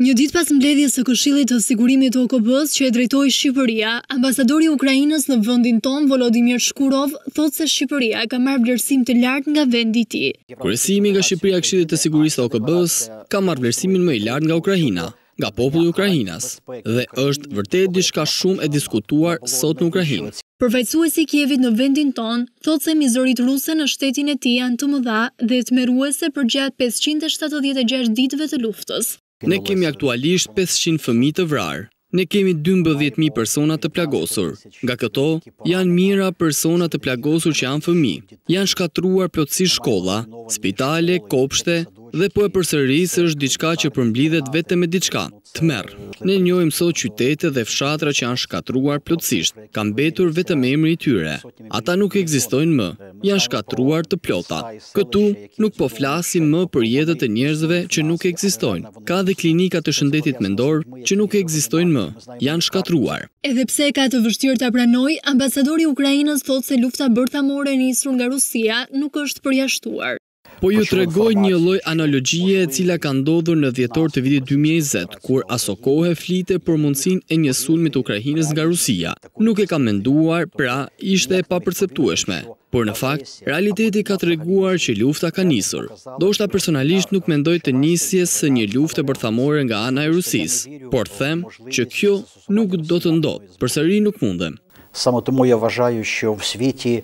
Një dit pas mbledhjes së këshillit të sigurimit të okb që e drejtoi Shqipëria, ambasadori i Ukrainës në vendin ton Volodimir Shkurov thotë se Shqipëria ka marrë vlerësim të lartë nga vendi i tij. nga Shqipëria Këshillit të Sigurisë të okb ka marrë vlerësimin më i lartë nga Ukraina nga populli Ukrajinas, Ukrainas dhe është vërtet diçka shumë e diskutuar sot në Ukrainë. Përfaqësuesi i Kievit në vendin ton thotë se mizorit ruse në shtetin e tij janë të mëdha dhe të mëruese për gjatë 576 ditëve të luftës. Ne kemi aktualisht 500 fëmi të vrarë. Ne kemi 12.000 persona të plagosur. Nga këto, janë mira persona të plagosur që janë fëmi. Janë shkatruar plotësi shkolla, spitale, kopshte, dhe po e përsërisë është diçka që përmblidhet vetëm me diçka, tmerr. Ne njohim sot qytete dhe fshatra që janë shkatruar plotësisht, kanë mbetur vetëm emri i tyre. Ata nuk ekzistojnë më, janë shkatruar të plota. Këtu nuk po flasim më për jetët e njerëzve që nuk ekzistojnë. Ka dhe klinika të shëndetit mendor që nuk ekzistojnë më, janë shkatruar. Edhe pse ka të vështirë të pranoj, ambasadori i Ukrainës thotë se lufta bërthamore e nisur nga Rusia nuk është përjashtuar po ju po të regoj një loj analogjie e cila ka ndodhur në djetor të vitit 2020, kur aso kohë flite për mundësin e një sulmit Ukrajinës nga Rusia. Nuk e ka menduar, pra ishte e papërceptueshme. Por në fakt, realiteti ka të reguar që lufta ka nisur. Do shta personalisht nuk mendoj të nisjes së një lufte bërthamore nga ana e Rusis, por them që kjo nuk do të ndodhë, përsëri nuk mundem. Samo të muja vazhaju që vë sviti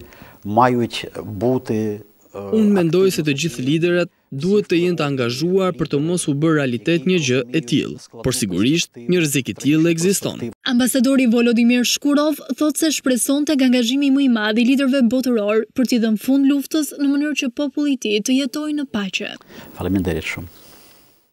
majut buti Unë mendoj se të gjithë liderat duhet të jenë të angazhuar për të mos u bërë realitet një gjë e tillë, por sigurisht një rrezik i tillë ekziston. Ambasadori Volodymyr Shkurov thotë se shpreson të gangazhimi më i madh i botëror për t'i dhënë fund luftës në mënyrë që populli i tij të jetojë në paqe. Faleminderit shumë.